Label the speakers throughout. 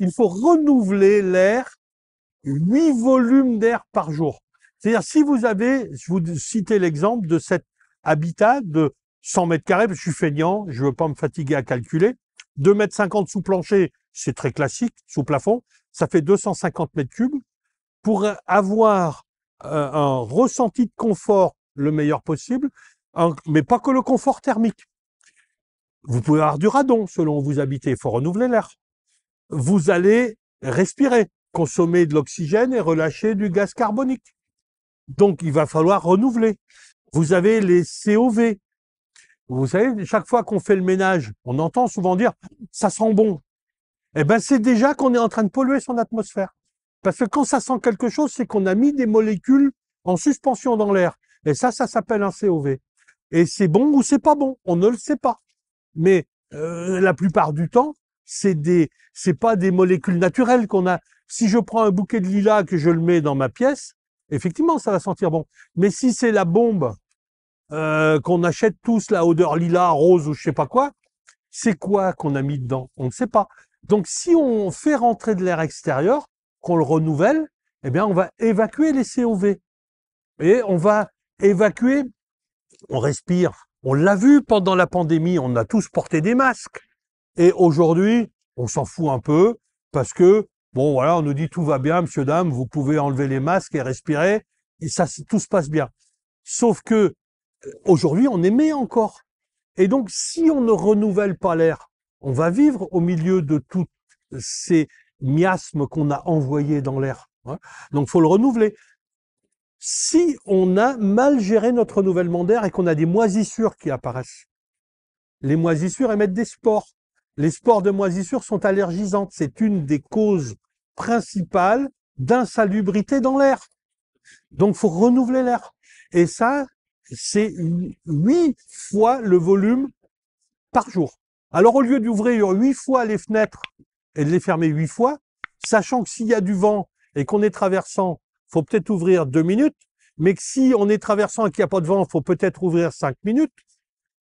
Speaker 1: il faut renouveler l'air, huit volumes d'air par jour. C'est-à-dire, si vous avez, je vous cite l'exemple de cet habitat de 100 mètres carrés, je suis feignant, je ne veux pas me fatiguer à calculer, 2 mètres 50 sous plancher, c'est très classique, sous plafond, ça fait 250 mètres cubes. Pour avoir euh, un ressenti de confort le meilleur possible, mais pas que le confort thermique. Vous pouvez avoir du radon selon où vous habitez, il faut renouveler l'air vous allez respirer, consommer de l'oxygène et relâcher du gaz carbonique. Donc, il va falloir renouveler. Vous avez les COV. Vous savez, chaque fois qu'on fait le ménage, on entend souvent dire « ça sent bon ». Eh ben, c'est déjà qu'on est en train de polluer son atmosphère. Parce que quand ça sent quelque chose, c'est qu'on a mis des molécules en suspension dans l'air. Et ça, ça s'appelle un COV. Et c'est bon ou c'est pas bon, on ne le sait pas. Mais euh, la plupart du temps, c'est des, c'est pas des molécules naturelles qu'on a. Si je prends un bouquet de lilas que je le mets dans ma pièce, effectivement, ça va sentir bon. Mais si c'est la bombe euh, qu'on achète tous, la odeur lilas, rose ou je sais pas quoi, c'est quoi qu'on a mis dedans On ne sait pas. Donc, si on fait rentrer de l'air extérieur, qu'on le renouvelle, eh bien, on va évacuer les COV. Et on va évacuer, on respire. On l'a vu pendant la pandémie, on a tous porté des masques. Et aujourd'hui, on s'en fout un peu parce que, bon, voilà, on nous dit tout va bien, monsieur, dame, vous pouvez enlever les masques et respirer. Et ça, tout se passe bien. Sauf que, euh, aujourd'hui, on émet encore. Et donc, si on ne renouvelle pas l'air, on va vivre au milieu de tous ces miasmes qu'on a envoyés dans l'air. Hein. Donc, faut le renouveler. Si on a mal géré notre renouvellement d'air et qu'on a des moisissures qui apparaissent, les moisissures émettent des spores. Les spores de moisissures sont allergisantes. C'est une des causes principales d'insalubrité dans l'air. Donc, faut renouveler l'air. Et ça, c'est huit fois le volume par jour. Alors, au lieu d'ouvrir huit fois les fenêtres et de les fermer huit fois, sachant que s'il y a du vent et qu'on est traversant, faut peut-être ouvrir deux minutes, mais que si on est traversant et qu'il n'y a pas de vent, faut peut-être ouvrir cinq minutes.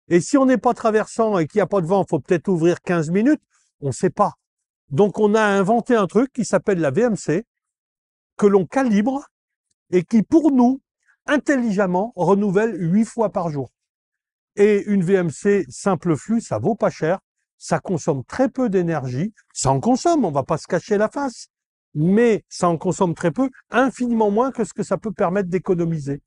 Speaker 1: Et si on n'est pas traversant et qu'il n'y a pas de vent, faut peut-être ouvrir 15 minutes, on ne sait pas. Donc on a inventé un truc qui s'appelle la VMC, que l'on calibre et qui, pour nous, intelligemment, renouvelle huit fois par jour. Et une VMC simple flux, ça vaut pas cher, ça consomme très peu d'énergie, ça en consomme, on ne va pas se cacher la face, mais ça en consomme très peu, infiniment moins que ce que ça peut permettre d'économiser.